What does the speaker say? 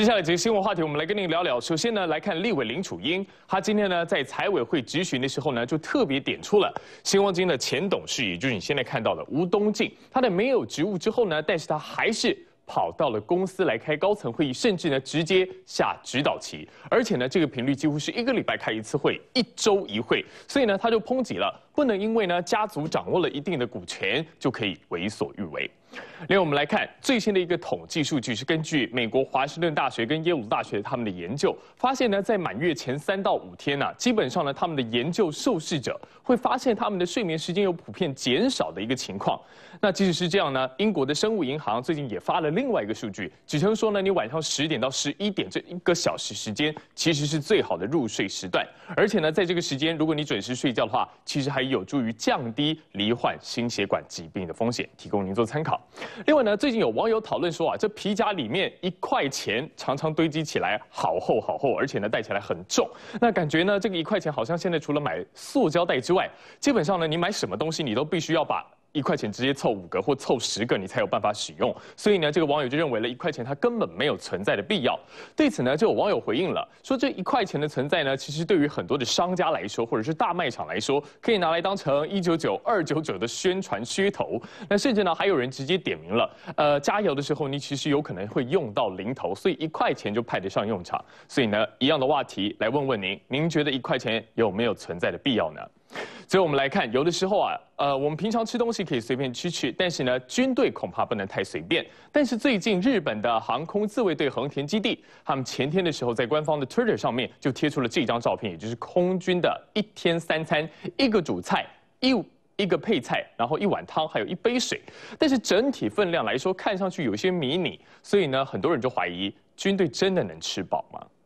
接下来几个新闻话题，我们来跟您聊聊。首先呢，来看立委林楚英，他今天呢在财委会质询的时候呢，就特别点出了新光金的前董事，也就是你现在看到的吴东进，他在没有职务之后呢，但是他还是跑到了公司来开高层会议，甚至呢直接下指导棋，而且呢这个频率几乎是一个礼拜开一次会，一周一会，所以呢他就抨击了。不能因为呢家族掌握了一定的股权就可以为所欲为。另外，我们来看最新的一个统计数据，是根据美国华盛顿大学跟耶鲁大学他们的研究发现呢，在满月前三到五天呢，基本上呢，他们的研究受试者会发现他们的睡眠时间有普遍减少的一个情况。那即使是这样呢，英国的生物银行最近也发了另外一个数据，指称说呢，你晚上十点到十一点这一个小时时间其实是最好的入睡时段，而且呢，在这个时间如果你准时睡觉的话，其实还还有助于降低罹患心血管疾病的风险，提供您做参考。另外呢，最近有网友讨论说啊，这皮夹里面一块钱常常堆积起来，好厚好厚，而且呢，带起来很重。那感觉呢，这个一块钱好像现在除了买塑胶袋之外，基本上呢，你买什么东西你都必须要把。一块钱直接凑五个或凑十个，你才有办法使用。所以呢，这个网友就认为了一块钱它根本没有存在的必要。对此呢，就有网友回应了，说这一块钱的存在呢，其实对于很多的商家来说，或者是大卖场来说，可以拿来当成一九九、二九九的宣传噱头。那甚至呢，还有人直接点名了，呃，加油的时候你其实有可能会用到零头，所以一块钱就派得上用场。所以呢，一样的话题来问问您，您觉得一块钱有没有存在的必要呢？所以我们来看，有的时候啊，呃，我们平常吃东西可以随便吃吃，但是呢，军队恐怕不能太随便。但是最近日本的航空自卫队横田基地，他们前天的时候在官方的 Twitter 上面就贴出了这张照片，也就是空军的一天三餐，一个主菜，一一个配菜，然后一碗汤，还有一杯水。但是整体分量来说，看上去有些迷你，所以呢，很多人就怀疑，军队真的能吃饱吗？